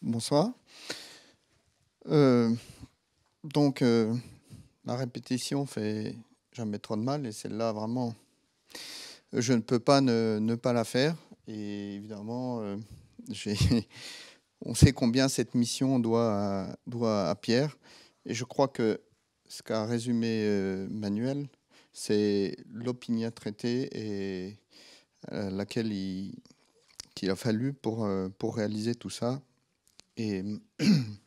Bonsoir. Euh, donc, euh, la répétition fait jamais trop de mal et celle-là, vraiment, je ne peux pas ne, pas la faire. Et évidemment, euh, on sait combien cette mission doit à, doit à Pierre. Et je crois que ce qu'a résumé Manuel, c'est l'opinion traitée et laquelle il, qu'il a fallu euh, pour, réaliser tout ça. Et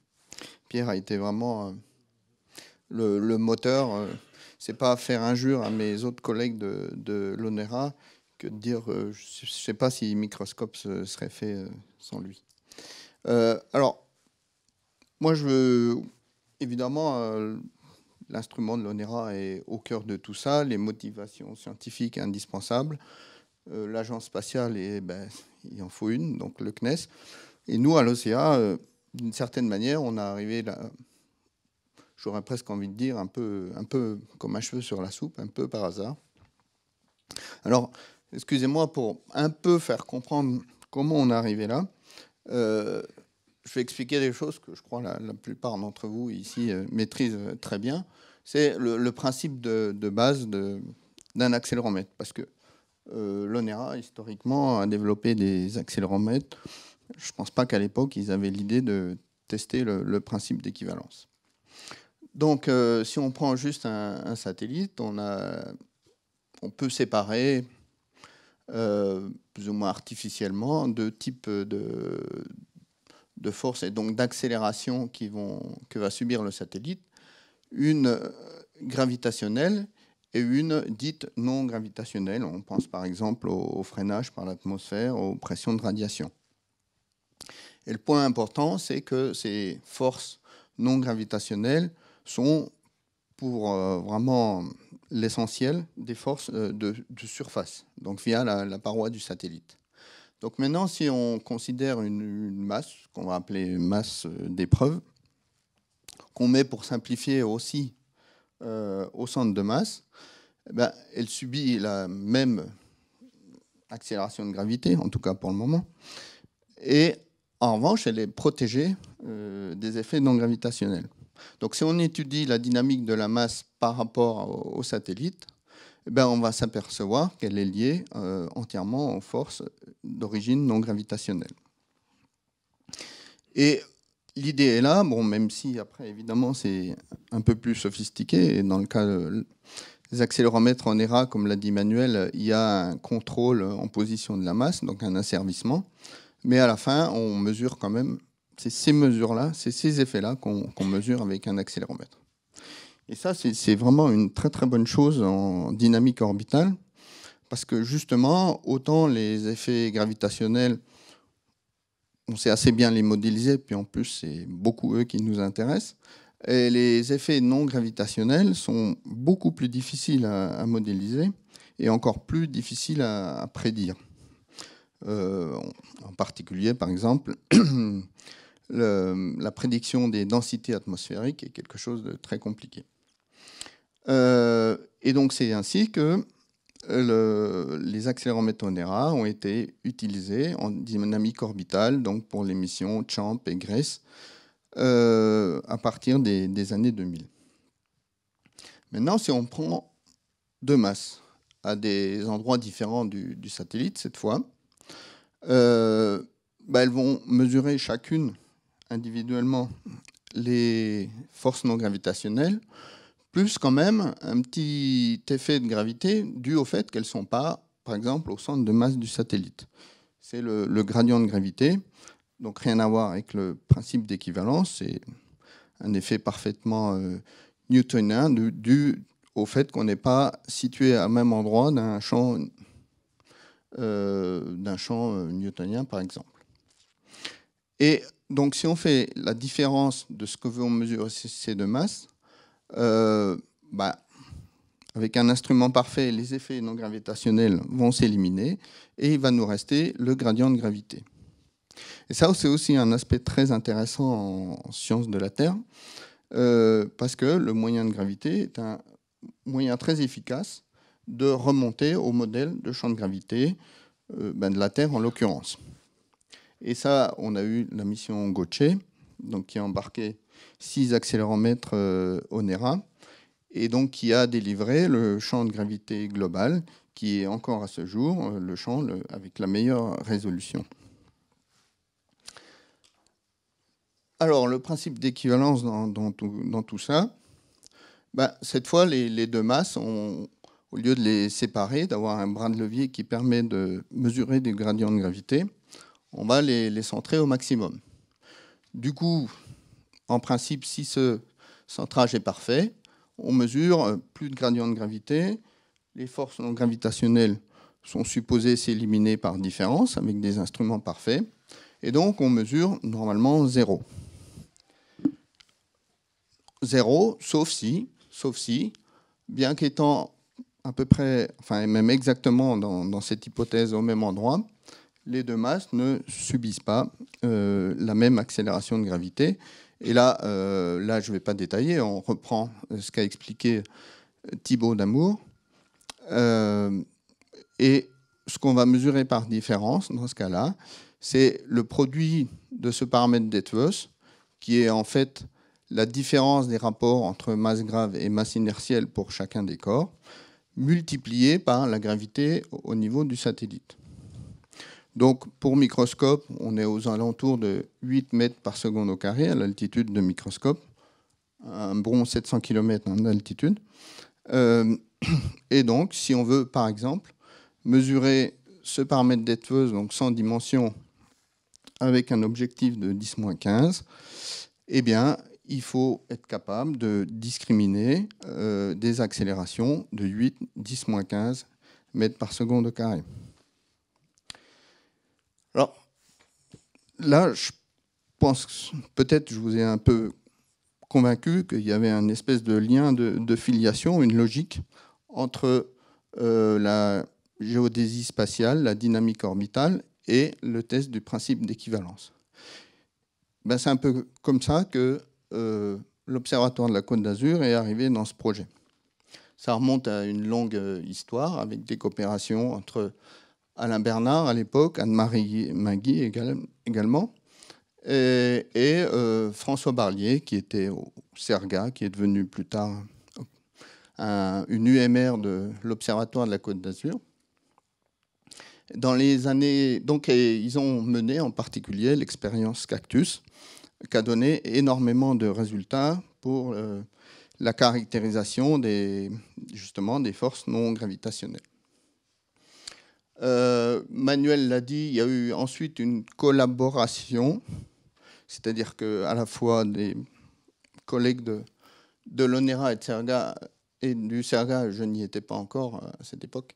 Pierre a été vraiment euh, le, moteur. Euh, c'est pas faire injure à mes autres collègues de, de l'ONERA que de dire je sais pas si Microscope serait fait sans lui. alors, moi, je veux évidemment. L'instrument de l'ONERA est au cœur de tout ça, les motivations scientifiques indispensables. Euh, l'agence spatiale, ben, il en faut une, donc le CNES. Et nous, à l'OCA, euh, d'une certaine manière, on est arrivé là. J'aurais presque envie de dire un peu, un peu comme un cheveu sur la soupe, un peu par hasard. Alors, excusez-moi pour un peu faire comprendre comment on est arrivé là. Euh, je vais expliquer des choses que je crois la, plupart d'entre vous ici maîtrisent très bien. C'est le, principe de, de base d'un accéléromètre. Parce que euh, L'ONERA, historiquement, a développé des accéléromètres. Je ne pense pas qu'à l'époque, ils avaient l'idée de tester le, principe d'équivalence. Donc, euh, si on prend juste un, satellite, on, peut séparer, euh, plus ou moins artificiellement, deux types de, de forces et donc d'accélération que va subir le satellite. Une gravitationnelle et une dite non gravitationnelle. On pense par exemple au, freinage par l'atmosphère, aux pressions de radiation. Et le point important, c'est que ces forces non gravitationnelles sont pour euh, vraiment l'essentiel des forces euh, de, surface, donc via la, paroi du satellite. Donc maintenant, si on considère une, une masse, qu'on va appeler masse euh, d'épreuve, qu'on met pour simplifier aussi euh, au centre de masse, eh ben, elle subit la même accélération de gravité, en tout cas pour le moment. Et en revanche, elle est protégée euh, des effets non gravitationnels. Donc si on étudie la dynamique de la masse par rapport au, satellite, eh ben, on va s'apercevoir qu'elle est liée euh, entièrement aux forces d'origine non gravitationnelle. Et l'idée est là, bon, même si après, évidemment, c'est un peu plus sophistiqué. dans le cas euh, des accéléromètres en ERA, comme l'a dit Manuel, il y a un contrôle en position de la masse, donc un asservissement. Mais à la fin, on mesure quand même, c'est ces mesures-là, c'est ces effets-là qu'on mesure avec un accéléromètre. Et ça, c'est vraiment une très très bonne chose en dynamique orbitale, parce que justement, autant les effets gravitationnels on sait assez bien les modéliser, puis en plus, c'est beaucoup eux qui nous intéressent. Et les effets non gravitationnels sont beaucoup plus difficiles à, modéliser et encore plus difficiles à, prédire. Euh, en particulier, par exemple, la prédiction des densités atmosphériques est quelque chose de très compliqué. Euh, et donc c'est ainsi que les accéléromètres Onera ont été utilisés en dynamique orbitale, donc pour les missions CHAMP et GRESS euh, à partir des, années 2000. Maintenant, si on prend deux masses à des endroits différents du, satellite, cette fois, euh, bah, elles vont mesurer chacune individuellement les forces non gravitationnelles, plus quand même un petit effet de gravité dû au fait qu'elles ne sont pas, par exemple, au centre de masse du satellite. C'est le, gradient de gravité, donc rien à voir avec le principe d'équivalence, c'est un effet parfaitement euh, newtonien dû, au fait qu'on n'est pas situé à même endroit d'un champ, euh, champ euh, newtonien, par exemple. Et donc si on fait la différence de ce que veut mesurer ces deux masses, euh, bah, avec un instrument parfait, les effets non gravitationnels vont s'éliminer et il va nous rester le gradient de gravité. Et ça, c'est aussi un aspect très intéressant en sciences de la Terre, euh, parce que le moyen de gravité est un moyen très efficace de remonter au modèle de champ de gravité euh, ben, de la Terre en l'occurrence. Et ça, on a eu la mission Goce, donc qui a embarqué 6 accéléromètres euh, Onera, et donc qui a délivré le champ de gravité global, qui est encore à ce jour euh, le champ avec la meilleure résolution. Alors, le principe d'équivalence dans, tout, ça, bah, cette fois, les, deux masses, au lieu de les séparer, d'avoir un bras de levier qui permet de mesurer des gradients de gravité, on va les, les centrer au maximum. Du coup, en principe, si ce centrage est parfait, on mesure euh, plus de gradient de gravité. Les forces non gravitationnelles sont supposées s'éliminer par différence avec des instruments parfaits. Et donc, on mesure normalement zéro. Zéro, sauf si, sauf si, bien qu'étant à peu près, enfin même exactement dans, cette hypothèse au même endroit, les deux masses ne subissent pas euh, la même accélération de gravité. Et là, euh, là je ne vais pas détailler, on reprend ce qu'a expliqué Thibaut Damour. Euh, et ce qu'on va mesurer par différence dans ce cas-là, c'est le produit de ce paramètre d'Etwes, qui est en fait la différence des rapports entre masse grave et masse inertielle pour chacun des corps, multiplié par la gravité au niveau du satellite. Donc pour microscope, on est aux alentours de 8 mètres par seconde au carré à l'altitude de microscope, un bron 700 km en altitude. Euh, et donc si on veut par exemple mesurer ce paramètre d'étueuse, donc sans dimension, avec un objectif de 10-15, eh bien il faut être capable de discriminer euh, des accélérations de 8, 10-15 mètres par seconde au carré. Alors là, je pense peut-être je vous ai un peu convaincu qu'il y avait un espèce de lien de, filiation, une logique entre euh, la géodésie spatiale, la dynamique orbitale et le test du principe d'équivalence. Ben, c'est un peu comme ça que euh, l'Observatoire de la Côte d'Azur est arrivé dans ce projet. Ça remonte à une longue euh, histoire avec des coopérations entre Alain Bernard à l'époque, Anne-Marie Magui également, et, euh, François Barlier, qui était au Serga, qui est devenu plus tard une UMR de l'Observatoire de la Côte d'Azur. Dans les années, donc, ils ont mené en particulier l'expérience Cactus, qui a donné énormément de résultats pour euh, la caractérisation des, justement des forces non gravitationnelles. Euh, Manuel l'a dit, il y a eu ensuite une collaboration, c'est-à-dire que à la fois des collègues de, de l'ONERA et, du Serga, je n'y étais pas encore euh, à cette époque,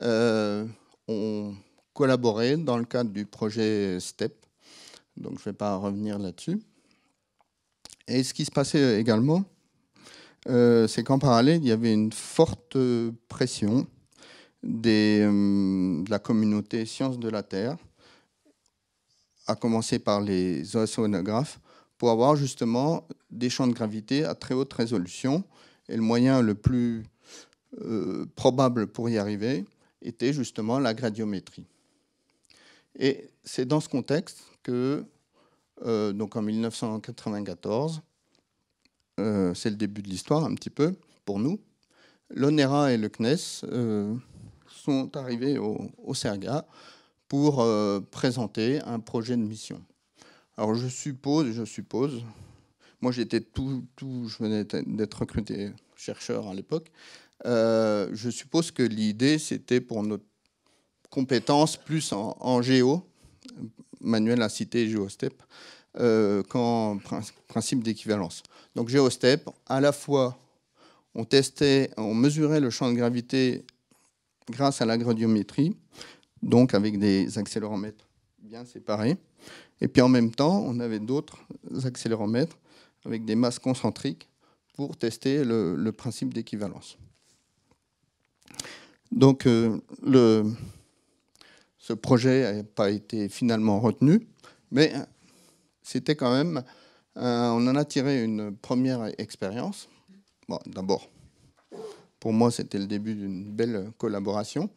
euh, ont collaboré dans le cadre du projet STEP. Donc je ne vais pas revenir là-dessus. Et ce qui se passait également, c'est qu'en parallèle, il y avait une forte pression Hum, de la communauté Sciences de la Terre, à commencer par les oceanographes, pour avoir justement des champs de gravité à très haute résolution. Et le moyen le plus euh, probable pour y arriver était justement la gradiométrie. Et c'est dans ce contexte que, euh, donc en 1994, euh, c'est le début de l'histoire un petit peu pour nous, l'ONERA et le CNES sont arrivés au, Serga pour euh, présenter un projet de mission. Alors je suppose, je suppose, moi j'étais tout, tout, je venais d'être recruté chercheur à l'époque, euh, je suppose que l'idée c'était pour notre compétence plus en, géo, Manuel a cité GeoStep, euh, qu'en principe d'équivalence. Donc GeoStep, à la fois on testait, on mesurait le champ de gravité grâce à gradiométrie, donc avec des accéléromètres bien séparés. Et puis en même temps, on avait d'autres accéléromètres avec des masses concentriques pour tester le, principe d'équivalence. Donc euh, ce projet n'a pas été finalement retenu, mais c'était quand même, on en a tiré une première expérience. D'abord, pour moi, c'était le début d'une belle collaboration.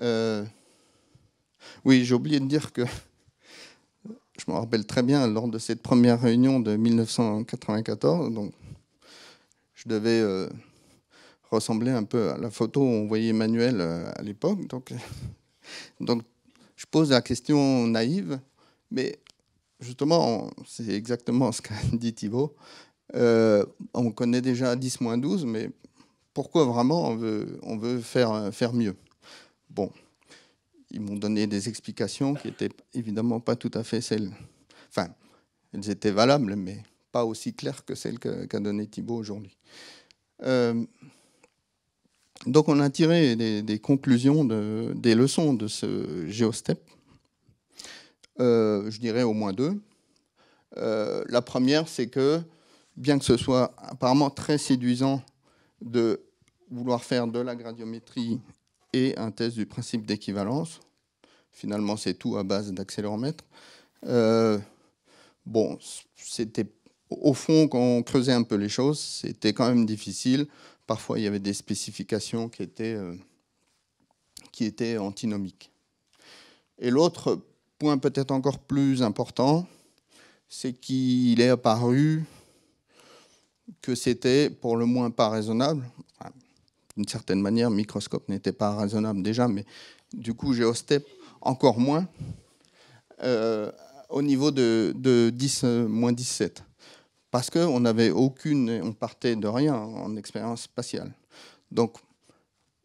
Euh, oui, j'ai oublié de dire que je me rappelle très bien lors de cette première réunion de 1994. Donc, je devais euh, ressembler un peu à la photo où on voyait Emmanuel euh, à l'époque. Donc, donc, je pose la question naïve, mais justement, c'est exactement ce qu'a dit Thibault. on connaît déjà 10-12, mais pourquoi vraiment on veut, on veut faire, euh, faire mieux Bon, ils m'ont donné des explications qui n'étaient évidemment pas tout à fait celles. Enfin, elles étaient valables, mais pas aussi claires que celles qu'a donné Thibault aujourd'hui. Euh, donc, on a tiré des, conclusions, des leçons de ce GeoStep. Euh, je dirais au moins deux. la première, c'est que, bien que ce soit apparemment très séduisant de vouloir faire de la gradiométrie et un test du principe d'équivalence. Finalement, c'est tout à base d'accéléromètre. Euh, bon, c'était au fond, quand on creusait un peu les choses, c'était quand même difficile. Parfois, il y avait des spécifications qui étaient, euh, qui étaient antinomiques. Et l'autre point peut-être encore plus important, c'est qu'il est apparu que c'était pour le moins pas raisonnable, d'une certaine manière, Microscope n'était pas raisonnable déjà, mais du coup, j'ai step encore moins, euh, au niveau de, 10, 17. Euh, Parce qu'on n'avait aucune, on partait de rien en expérience spatiale. Donc,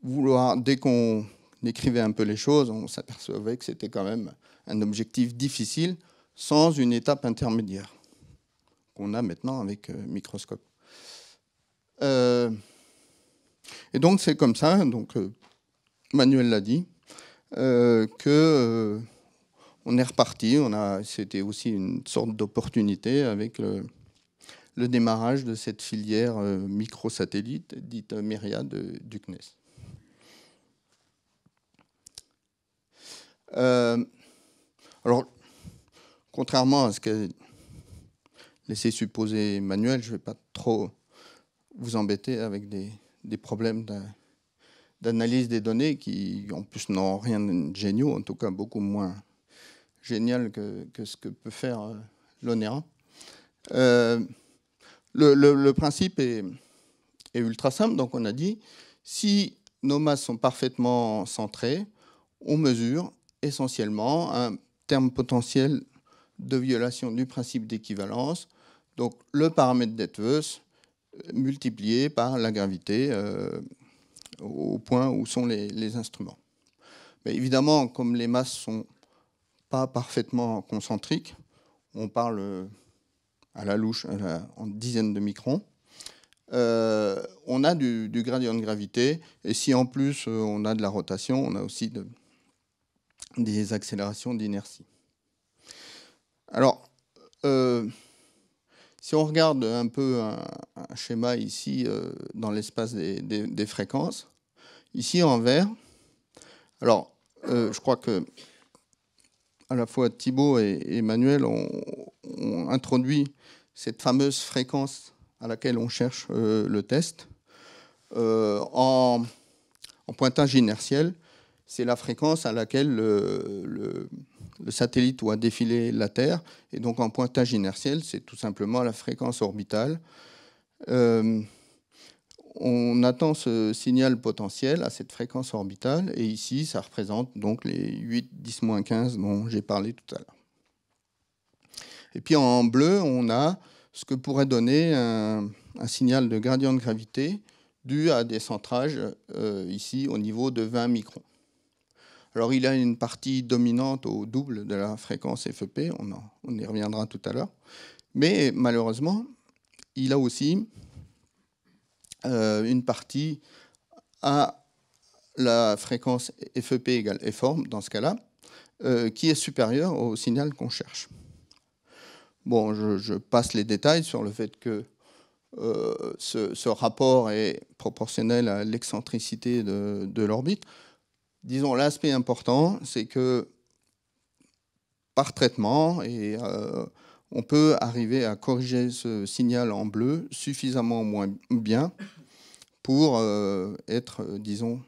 vouloir, dès qu'on écrivait un peu les choses, on s'apercevait que c'était quand même un objectif difficile sans une étape intermédiaire qu'on a maintenant avec euh, microscope. Euh, et donc c'est comme ça, donc euh, Manuel l'a dit, euh, que euh, on est reparti. c'était aussi une sorte d'opportunité avec le, démarrage de cette filière euh, microsatellite dite Myriad du CNES. alors, contrairement à ce que laissait supposer Manuel, je ne vais pas trop vous embêter avec des des problèmes d'analyse des données qui, en plus, n'ont rien de géniaux, en tout cas beaucoup moins génial que, que ce que peut faire euh, l'ONERA. Euh, le, principe est, est, ultra simple. Donc, on a dit, si nos masses sont parfaitement centrées, on mesure essentiellement un terme potentiel de violation du principe d'équivalence. Donc, le paramètre d'Etveus multiplié par la gravité euh, au point où sont les, instruments. Mais évidemment, comme les masses ne sont pas parfaitement concentriques, on parle à la louche en dizaines de microns. Euh, on a du, gradient de gravité, et si en plus euh, on a de la rotation, on a aussi des accélérations d'inertie. Alors, si on regarde un peu un, schéma ici euh, dans l'espace des, fréquences, ici en vert, alors euh, je crois que à la fois Thibault et, Emmanuel ont, introduit cette fameuse fréquence à laquelle on cherche euh, le test en, pointage inertiel. C'est la fréquence à laquelle le le satellite doit défiler la Terre. Et donc en pointage inertiel, c'est tout simplement la fréquence orbitale. Euh, on attend ce signal potentiel à cette fréquence orbitale. Et ici, ça représente donc les 8, 10, 15 dont j'ai parlé tout à l'heure. Et puis en bleu, on a ce que pourrait donner un, signal de gradient de gravité dû à des centrages euh, ici au niveau de 20 microns. Alors il a une partie dominante au double de la fréquence FEP, on, y reviendra tout à l'heure. Mais malheureusement, il a aussi euh, une partie à la fréquence FEP égale forme dans ce cas-là, euh, qui est supérieure au signal qu'on cherche. Bon, je, passe les détails sur le fait que euh, ce, rapport est proportionnel à l'excentricité de l'orbite disons, l'aspect important, c'est que par traitement, euh, on peut arriver à corriger ce signal en bleu suffisamment moins bien pour euh, être, disons,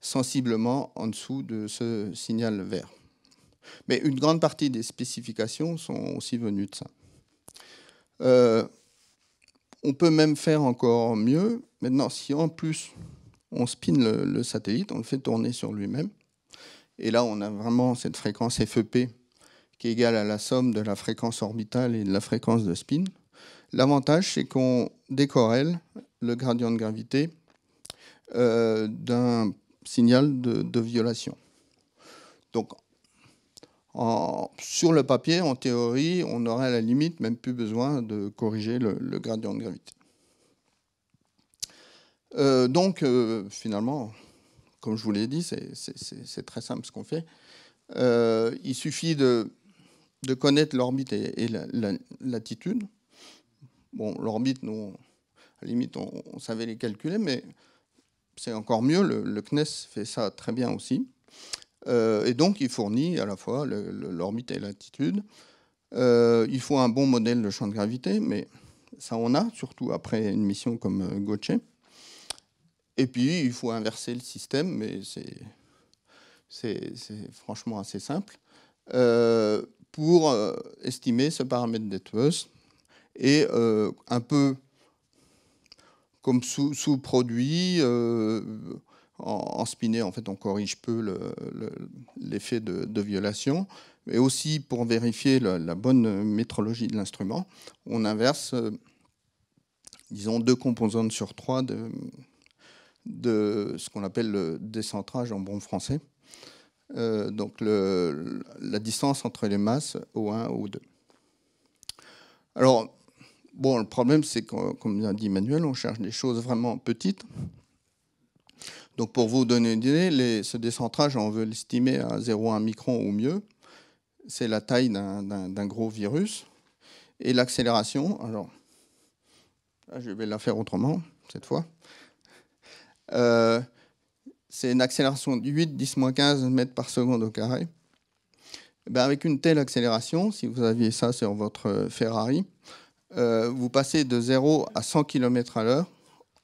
sensiblement en dessous de ce signal vert. Mais une grande partie des spécifications sont aussi venues de ça. Euh, on peut même faire encore mieux. Maintenant, si en plus on spin le, satellite, on le fait tourner sur lui-même. Et là, on a vraiment cette fréquence FEP qui est égale à la somme de la fréquence orbitale et de la fréquence de spin. L'avantage, c'est qu'on décorrèle le gradient de gravité euh, d'un signal de, violation. Donc, sur le papier, en théorie, on aurait à la limite même plus besoin de corriger le gradient de gravité. Euh, donc, euh, finalement, comme je vous l'ai dit, c'est très simple ce qu'on fait. Euh, il suffit de, connaître l'orbite et, La, bon, l'orbite, à la limite, on, savait les calculer, mais c'est encore mieux. Le, CNES fait ça très bien aussi. et donc, il fournit à la fois l'orbite et l'altitude. il faut un bon modèle de champ de gravité, mais ça, on a, surtout après une mission comme Gauche. Et puis, il faut inverser le système, mais c'est franchement assez simple, euh, pour euh, estimer ce paramètre d'Edwarth. Et euh, un peu comme sous-produit, en, en, spiné, en fait, on corrige peu l'effet de, violation. Mais aussi, pour vérifier la bonne métrologie de l'instrument, on inverse, disons, deux composantes sur trois de de ce qu'on appelle le décentrage en bon français. Euh, donc la distance entre les masses O1, O2. Alors, bon, le problème, c'est que, comme l'a dit Manuel, on cherche des choses vraiment petites. Donc pour vous donner une idée, ce décentrage, on veut l'estimer à 0,1 micron ou mieux. C'est la taille d'un gros virus. Et l'accélération, alors, je vais la faire autrement, cette fois. Euh, c'est une accélération de 8, 10 15 mètres par seconde au carré. Eh ben, avec une telle accélération, si vous aviez ça sur votre euh, Ferrari, euh, vous passez de 0 à 100 km à l'heure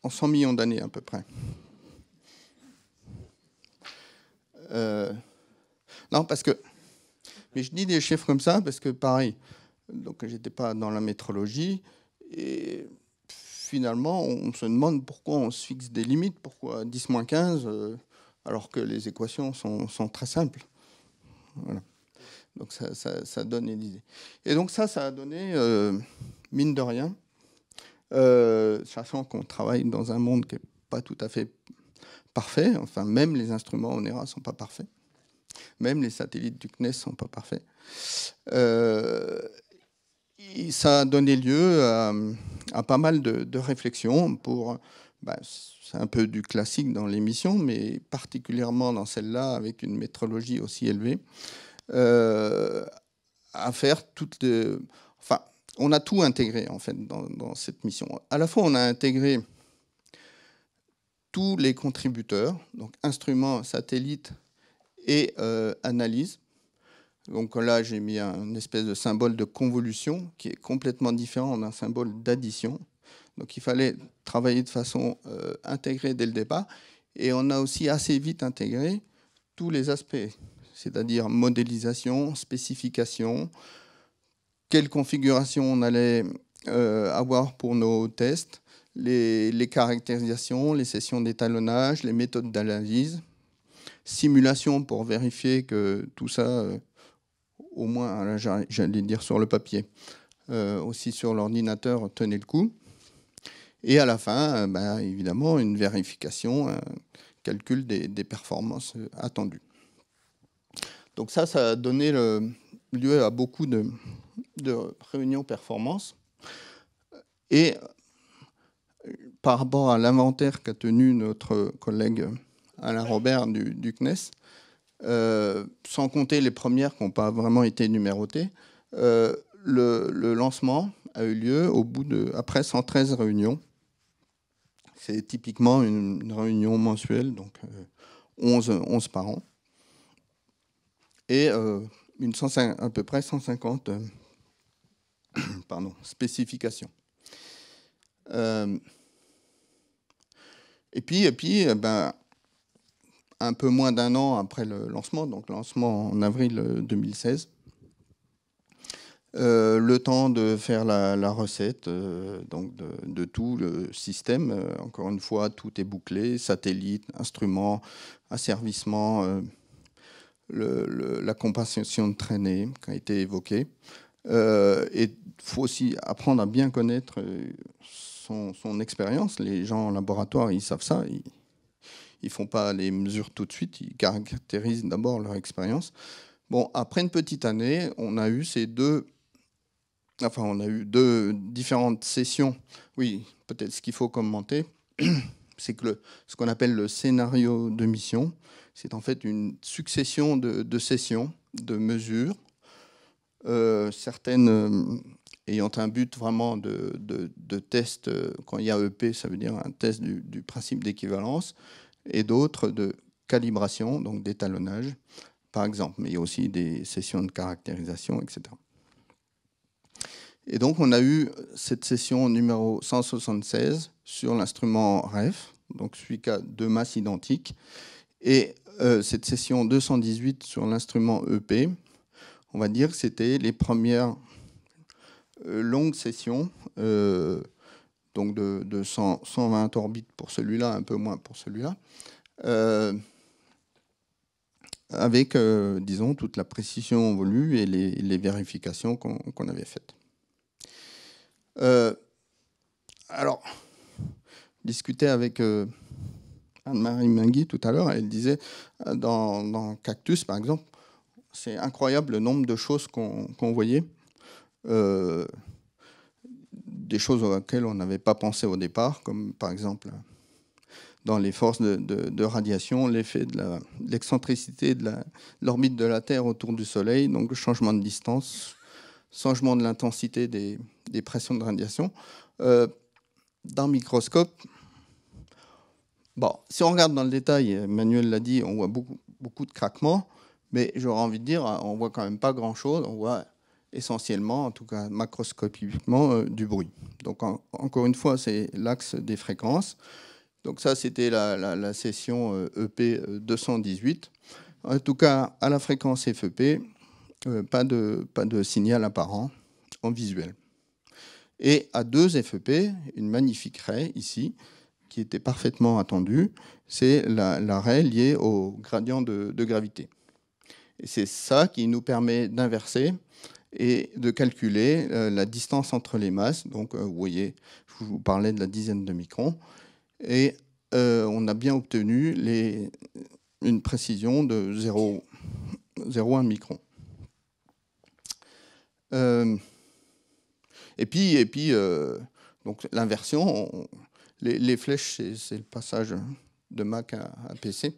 en 100 millions d'années à peu près. non, parce que. Mais je dis des chiffres comme ça parce que, pareil, donc j'étais pas dans la métrologie. Et finalement, on se demande pourquoi on se fixe des limites, pourquoi 10 15, euh, alors que les équations sont, très simples. Voilà. Donc ça, donne une idée. Et donc ça, ça a donné, euh, mine de rien, euh, sachant qu'on travaille dans un monde qui n'est pas tout à fait parfait, enfin même les instruments ONERA ne sont pas parfaits, même les satellites du CNES ne sont pas parfaits ça a donné lieu euh, à, pas mal de, réflexions pour. Bah, c'est un peu du classique dans l'émission, mais particulièrement dans celle-là, avec une métrologie aussi élevée, euh, à faire Enfin, on a tout intégré en fait dans, cette mission. À la fois, on a intégré tous les contributeurs, donc instruments, satellites et euh, analyses, donc là, j'ai mis une espèce de symbole de convolution qui est complètement différent d'un symbole d'addition. Donc il fallait travailler de façon euh, intégrée dès le départ. Et on a aussi assez vite intégré tous les aspects, c'est-à-dire modélisation, spécification, quelle configuration on allait euh, avoir pour nos tests, les, les caractérisations, les sessions d'étalonnage, les méthodes d'analyse, simulation pour vérifier que tout ça euh, au moins, hein, j'allais dire sur le papier, euh, aussi sur l'ordinateur, tenait le coup. Et à la fin, euh, bah, évidemment, une vérification, un euh, calcul des, performances attendues. Donc ça, ça a donné lieu à beaucoup de, réunions performances. Et par rapport à l'inventaire qu'a tenu notre collègue Alain Robert du CNES, euh, sans compter les premières qui n'ont pas vraiment été numérotées, euh, le, lancement a eu lieu au bout de, après 113 réunions. C'est typiquement une, réunion mensuelle, donc 11, euh, 11 par an. Et une à peu près 150 pardon, spécifications. et puis, et puis eh ben, un peu moins d'un an après le lancement, donc lancement en avril 2016. Euh, euh, le temps de faire la, recette euh, donc de, tout le système. encore une fois, tout est bouclé, satellite, instrument asservissement, la compensation de traînée qui a été évoquée. et il faut aussi apprendre à bien connaître son, son expérience. Les gens en laboratoire, ils savent ça. Ils, ils ne font pas les mesures tout de suite, ils caractérisent d'abord leur expérience. Bon, après une petite année, on a eu ces deux... Enfin, on a eu deux différentes sessions. Oui, peut-être ce qu'il faut commenter, c'est que ce qu'on appelle le scénario de mission, c'est en fait une succession de, sessions, de mesures, euh, certaines euh, ayant un but vraiment de, test. Euh, quand il y a EP, ça veut dire un test du principe d'équivalence et d'autres de calibration, donc d'étalonnage, par exemple. Mais il y a aussi des sessions de caractérisation, etc. Et donc, on a eu cette session numéro 176 sur l'instrument REF, donc celui qui a deux masses identiques, et euh, cette session 218 sur l'instrument EP. On va dire que c'était les premières euh, longues sessions euh, donc de, 120 orbites pour celui-là, un peu moins pour celui-là, euh, avec, euh, disons, toute la précision voulue et les, vérifications qu'on avait faites. Euh, alors, discutais avec Anne-Marie Mingui tout à l'heure, elle disait, dans, Cactus, par exemple, c'est incroyable le nombre de choses qu'on voyait des choses auxquelles on n'avait pas pensé au départ, comme par exemple dans les forces de, radiation, l'effet de l'excentricité de l'orbite de, la Terre autour du Soleil, donc le changement de distance, changement de l'intensité des, pressions de radiation. Euh, dans le microscope, bon, si on regarde dans le détail, Manuel l'a dit, on voit beaucoup, beaucoup de craquements, mais j'aurais envie de dire, on voit quand même pas grand-chose, on voit essentiellement, en tout cas macroscopiquement, euh, du bruit. Donc encore une fois, c'est l'axe des fréquences. Donc ça, c'était la, session EP euh, e 218. Euh, en tout cas, à la fréquence FEP, pas, de, pas de signal apparent en visuel. Et à deux FEP, une magnifique raie ici, qui était parfaitement attendue, c'est la, raie liée au gradient de, de gravité. Et c'est ça qui nous permet d'inverser et de calculer euh, la distance entre les masses. Donc, euh, vous voyez, je vous parlais de la dizaine de microns. Et euh, on a bien obtenu une précision de 0,1 micron. et puis, et puis l'inversion, les, flèches, c'est le passage de Mac à PC.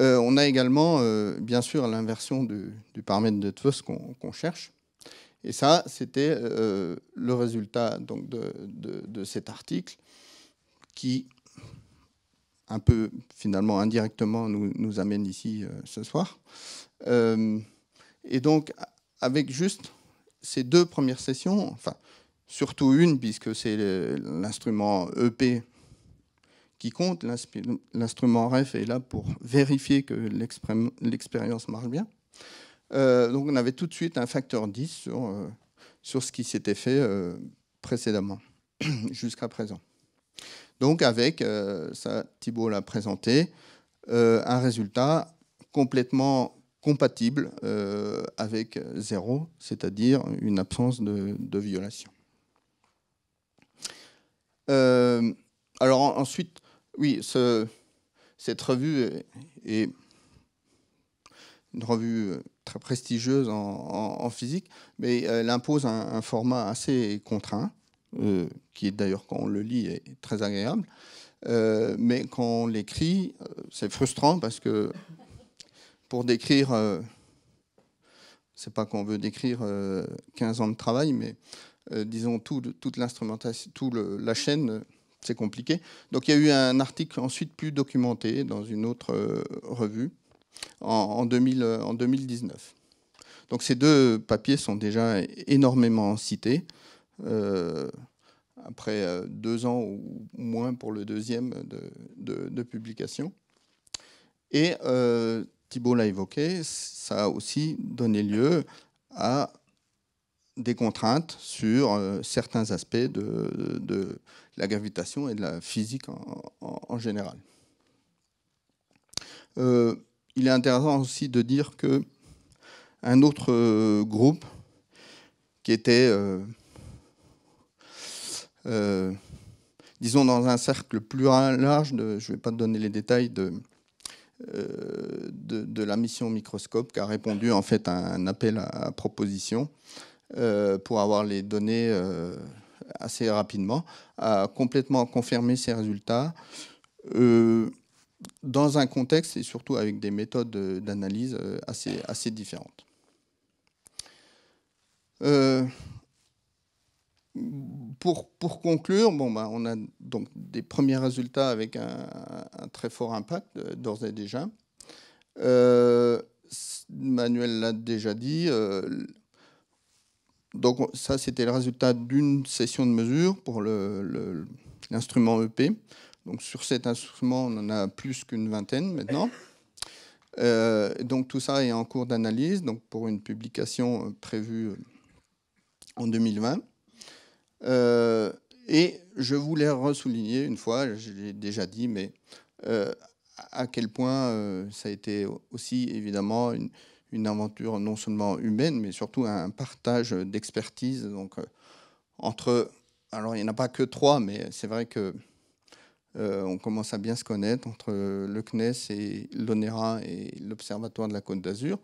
Euh, on a également, euh, bien sûr, l'inversion du, paramètre de Tfos qu'on cherche. Et ça, c'était euh, le résultat donc, de, cet article qui, un peu finalement indirectement, nous amène ici ce soir. et donc, avec juste ces deux premières sessions, enfin, surtout une, puisque c'est l'instrument EP qui compte. L'instrument REF est là pour vérifier que l'expérience marche bien. Euh, donc on avait tout de suite un facteur 10 sur, euh, sur ce qui s'était fait euh, précédemment, jusqu'à présent. Donc avec, ça Thibault l'a présenté, un résultat complètement compatible avec zéro, c'est-à-dire une absence de, de violation. alors ensuite, oui, cette revue est, une revue très prestigieuse en, physique, mais elle impose un, format assez contraint, euh, qui est d'ailleurs quand on le lit est très agréable, euh, mais quand on l'écrit, euh, c'est frustrant parce que pour décrire, c'est pas qu'on veut décrire 15 ans de travail, mais disons tout, toute l'instrumentation, toute la chaîne c'est compliqué. Donc il y a eu un article ensuite plus documenté dans une autre euh, revue en, 2019. Euh, Donc ces deux papiers sont déjà énormément cités. Euh, après deux ans ou moins pour le deuxième de, de publication. Et Thibault l'a évoqué, ça a aussi donné lieu à des contraintes sur euh, certains aspects de, la gravitation et de la physique en, général. Euh, il est intéressant aussi de dire que un autre euh, groupe qui était, disons, dans un cercle plus large, je ne vais pas donner les détails de, de, la mission Microscope qui a répondu en fait à un appel à proposition euh, pour avoir les données euh, assez rapidement, a complètement confirmé ces résultats euh, dans un contexte et surtout avec des méthodes d'analyse assez, assez différentes. pour, conclure, bon, bah, on a donc des premiers résultats avec un, très fort impact d'ores et déjà. Manuel l'a déjà dit, donc ça, c'était le résultat d'une session de mesure pour l'instrument EP. Donc sur cet instrument, on en a plus qu'une vingtaine maintenant. Euh, donc tout ça est en cours d'analyse, donc pour une publication euh, prévue euh, en 2020. et je voulais ressouligner une fois, je l'ai déjà dit, mais à quel point ça a été aussi évidemment une, une aventure non seulement humaine, mais surtout un partage d'expertise. Donc, euh, entre. Alors, il n'y en a pas que trois, mais c'est vrai que euh, on commence à bien se connaître entre le CNES et l'ONERA et l'Observatoire de la Côte d'Azur.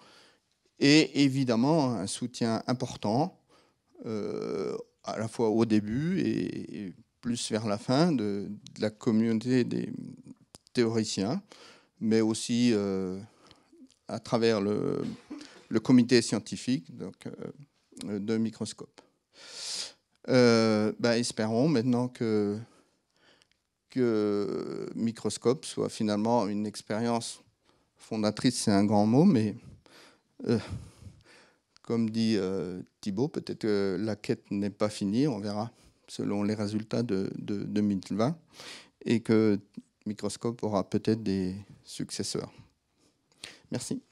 Et évidemment, un soutien important, euh, à la fois au début et, plus vers la fin, de, la communauté des théoriciens, mais aussi à travers le, comité scientifique donc, euh, de microscope. Euh, ben, espérons maintenant que, que microscope soit finalement une expérience fondatrice, c'est un grand mot, mais euh, comme dit Thibault, peut-être que la quête n'est pas finie, on verra selon les résultats de, de 2020, et que Microscope aura peut-être des successeurs. Merci.